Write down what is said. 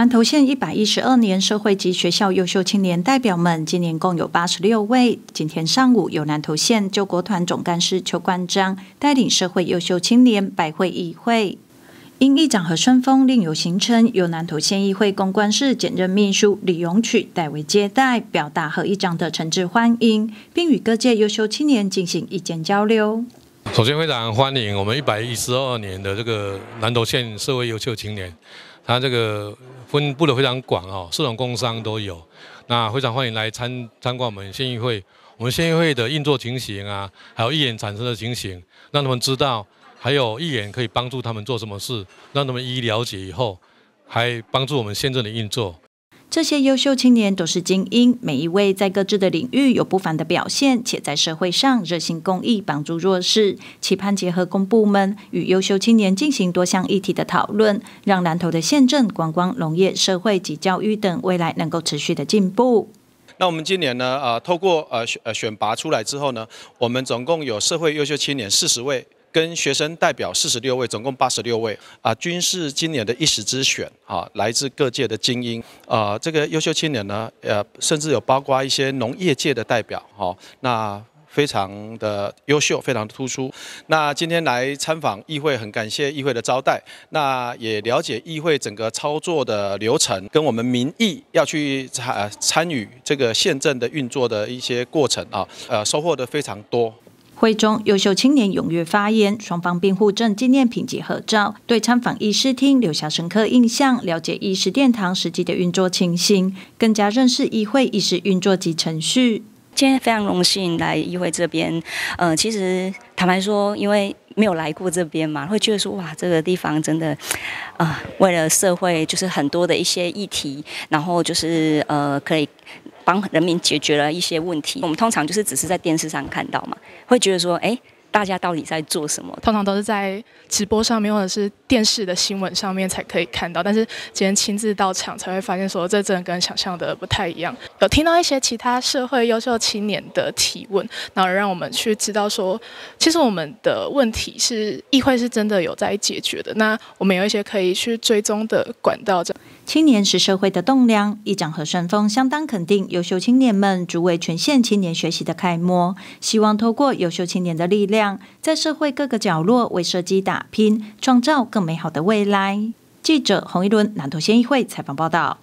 南投县一百一十二年社会及学校优秀青年代表们，今年共有八十六位。今天上午，由南投县救国团总干事邱冠章带领社会优秀青年百会议会，因议长何春风另有行程，由南投县议会公关室兼任秘书李荣取代为接待，表达何议长的诚挚欢迎，并与各界优秀青年进行意见交流。首先，非常欢迎我们一百一十二年的这个南投县社会优秀青年。它这个分布的非常广哦，四种工商都有，那非常欢迎来参参观我们县议会，我们县议会的运作情形啊，还有议员产生的情形，让他们知道，还有议员可以帮助他们做什么事，让他们一一了解以后，还帮助我们县政的运作。这些优秀青年都是精英，每一位在各自的领域有不凡的表现，且在社会上热心公益，帮助弱势。期盼结合公部门与优秀青年进行多项议题的讨论，让南投的县政、观光、农业、社会及教育等未来能够持续的进步。那我们今年呢？呃，透过呃选呃选拔出来之后呢，我们总共有社会优秀青年四十位。跟学生代表四十六位，总共八十六位啊，均是今年的一时之选啊，来自各界的精英啊，这个优秀青年呢，呃，甚至有包括一些农业界的代表哈，那非常的优秀，非常的突出。那今天来参访议会，很感谢议会的招待，那也了解议会整个操作的流程，跟我们民意要去参参与这个宪政的运作的一些过程啊，呃，收获的非常多。会中优秀青年踊跃发言，双方辩护证纪念品及合照，对参访议事厅留下深刻印象，了解议事殿堂实际的运作情形，更加认识议会议事运作及程序。今天非常荣幸来议会这边，呃，其实坦白说，因为没有来过这边嘛，会觉得说，哇，这个地方真的，啊，为了社会就是很多的一些议题，然后就是呃，可以。帮人民解决了一些问题，我们通常就是只是在电视上看到嘛，会觉得说，哎，大家到底在做什么？通常都是在直播上面或者是电视的新闻上面才可以看到，但是今天亲自到场才会发现，说这真的跟想象的不太一样。有听到一些其他社会优秀青年的提问，然后让我们去知道说，其实我们的问题是议会是真的有在解决的，那我们有一些可以去追踪的管道。青年是社会的栋梁，议长何顺风相当肯定优秀青年们，作为全县青年学习的楷模，希望透过优秀青年的力量，在社会各个角落为社机打拼，创造更美好的未来。记者洪一伦南投县议会采访报道。